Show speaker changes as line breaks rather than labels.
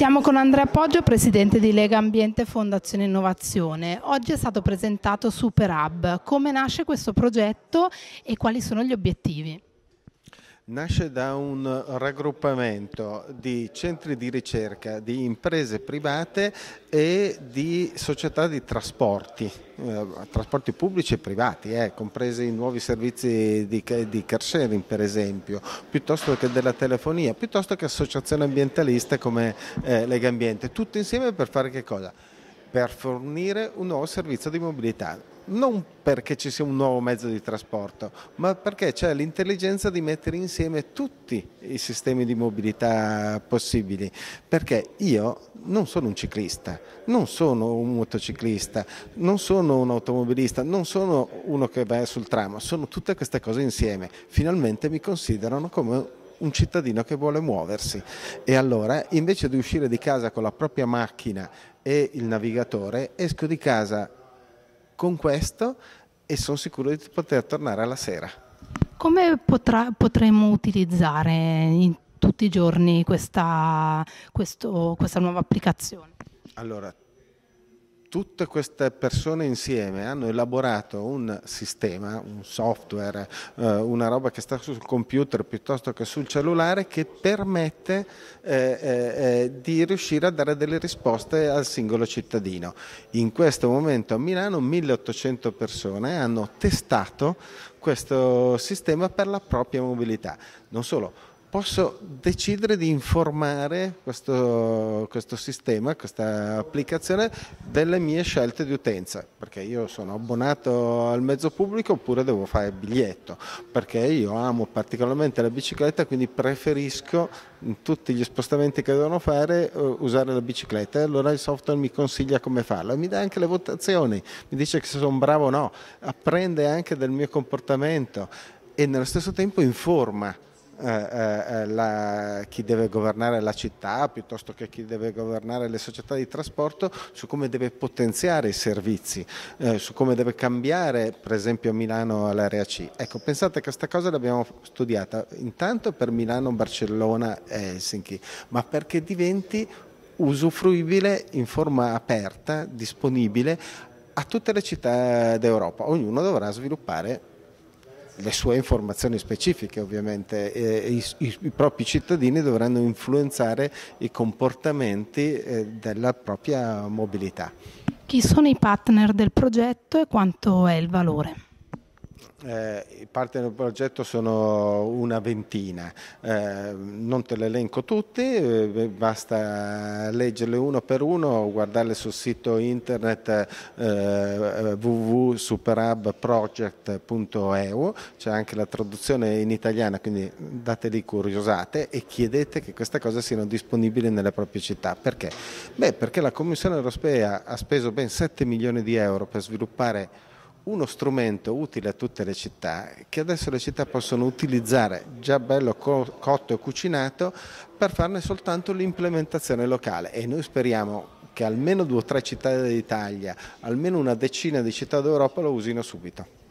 Siamo con Andrea Poggio, presidente di Lega Ambiente Fondazione Innovazione. Oggi è stato presentato Super Hub. Come nasce questo progetto e quali sono gli obiettivi?
Nasce da un raggruppamento di centri di ricerca, di imprese private e di società di trasporti, eh, trasporti pubblici e privati, eh, compresi i nuovi servizi di, di car sharing per esempio, piuttosto che della telefonia, piuttosto che associazioni ambientaliste come eh, Lega Ambiente, tutti insieme per fare che cosa? Per fornire un nuovo servizio di mobilità non perché ci sia un nuovo mezzo di trasporto, ma perché c'è l'intelligenza di mettere insieme tutti i sistemi di mobilità possibili. Perché io non sono un ciclista, non sono un motociclista, non sono un automobilista, non sono uno che va sul tram, sono tutte queste cose insieme. Finalmente mi considerano come un cittadino che vuole muoversi e allora invece di uscire di casa con la propria macchina e il navigatore esco di casa con questo e sono sicuro di poter tornare alla sera.
Come potrà, potremo utilizzare in tutti i giorni questa, questo, questa nuova applicazione?
Allora, tutte queste persone insieme hanno elaborato un sistema, un software, eh, una roba che sta sul computer piuttosto che sul cellulare che permette eh, eh, eh di riuscire a dare delle risposte al singolo cittadino. In questo momento a Milano 1800 persone hanno testato questo sistema per la propria mobilità. Non solo, posso decidere di informare questo, questo, sistema, questa applicazione delle mie scelte di utenza, perché io sono abbonato al mezzo pubblico oppure devo fare biglietto, perché io amo particolarmente la bicicletta, quindi preferisco in tutti gli spostamenti che devono fare eh, usare la bicicletta e allora il software mi consiglia come farlo e mi dà anche le votazioni, mi dice se sono bravo o no, apprende anche del mio comportamento e nello stesso tempo informa eh, eh, eh, la, chi deve governare la città piuttosto che chi deve governare le società di trasporto su come deve potenziare i servizi, eh, su come deve cambiare per esempio Milano all'area C. Ecco, pensate che questa cosa l'abbiamo studiata intanto per Milano, Barcellona e Helsinki, ma perché diventi usufruibile in forma aperta, disponibile a tutte le città d'Europa. Ognuno dovrà sviluppare le sue informazioni specifiche ovviamente, i, i, i, propri cittadini dovranno influenzare i comportamenti eh, della propria mobilità.
Chi sono i partner del progetto e quanto è il valore?
Eh, partner del progetto sono una ventina, eh, non te le elenco tutti, eh, basta leggerle uno per uno, guardarle sul sito internet eh, eh, www.superhubproject.eu, c'è anche la traduzione in italiano, quindi datevi curiosate e chiedete che queste cose siano disponibili nelle proprie città. Perché? Beh, perché la Commissione europea ha speso ben 7 milioni di euro per sviluppare uno strumento utile a tutte le città che adesso le città possono utilizzare già bello cotto e cucinato per farne soltanto l'implementazione locale e noi speriamo che almeno due o tre città d'Italia, almeno una decina di città d'Europa lo usino subito.